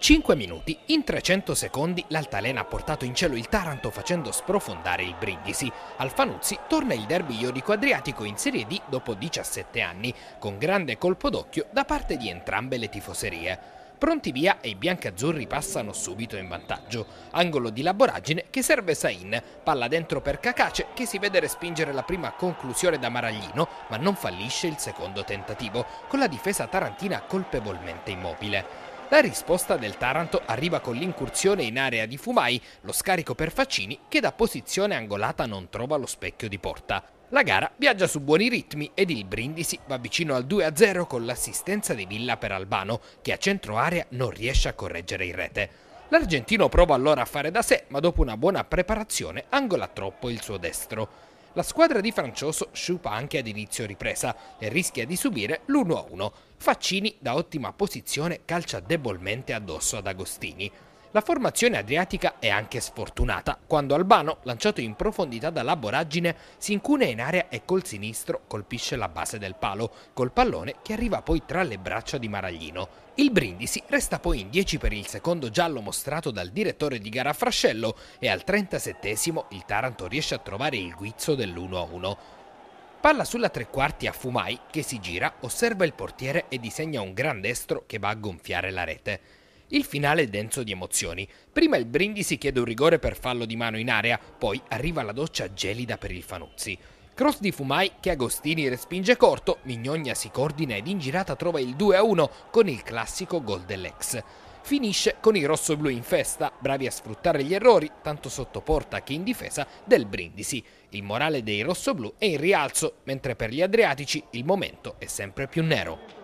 5 minuti, in 300 secondi l'altalena ha portato in cielo il Taranto facendo sprofondare il Brindisi. Alfanuzzi torna il derby iodico adriatico in Serie D dopo 17 anni, con grande colpo d'occhio da parte di entrambe le tifoserie. Pronti via e i biancazzurri passano subito in vantaggio. Angolo di laboraggine che serve Sain, palla dentro per Cacace che si vede respingere la prima conclusione da Maraglino ma non fallisce il secondo tentativo, con la difesa tarantina colpevolmente immobile. La risposta del Taranto arriva con l'incursione in area di Fumai, lo scarico per Faccini che da posizione angolata non trova lo specchio di porta. La gara viaggia su buoni ritmi ed il Brindisi va vicino al 2-0 con l'assistenza di Villa per Albano che a centro area non riesce a correggere in rete. L'argentino prova allora a fare da sé ma dopo una buona preparazione angola troppo il suo destro. La squadra di Francioso sciupa anche ad inizio ripresa e rischia di subire l'1-1. Faccini da ottima posizione calcia debolmente addosso ad Agostini. La formazione adriatica è anche sfortunata quando Albano, lanciato in profondità dalla voragine, si incune in area e col sinistro colpisce la base del palo, col pallone che arriva poi tra le braccia di Maraglino. Il Brindisi resta poi in 10 per il secondo giallo mostrato dal direttore di gara Frascello e al 37 il Taranto riesce a trovare il guizzo dell'1-1. Palla sulla tre quarti a Fumai che si gira, osserva il portiere e disegna un gran destro che va a gonfiare la rete. Il finale è denso di emozioni. Prima il Brindisi chiede un rigore per fallo di mano in area, poi arriva la doccia gelida per il Fanuzzi. Cross di Fumai che Agostini respinge corto, Mignogna si coordina ed in girata trova il 2-1 con il classico gol dell'ex. Finisce con i rossoblù in festa, bravi a sfruttare gli errori, tanto sotto porta che in difesa, del Brindisi. Il morale dei rossoblù è in rialzo, mentre per gli Adriatici il momento è sempre più nero.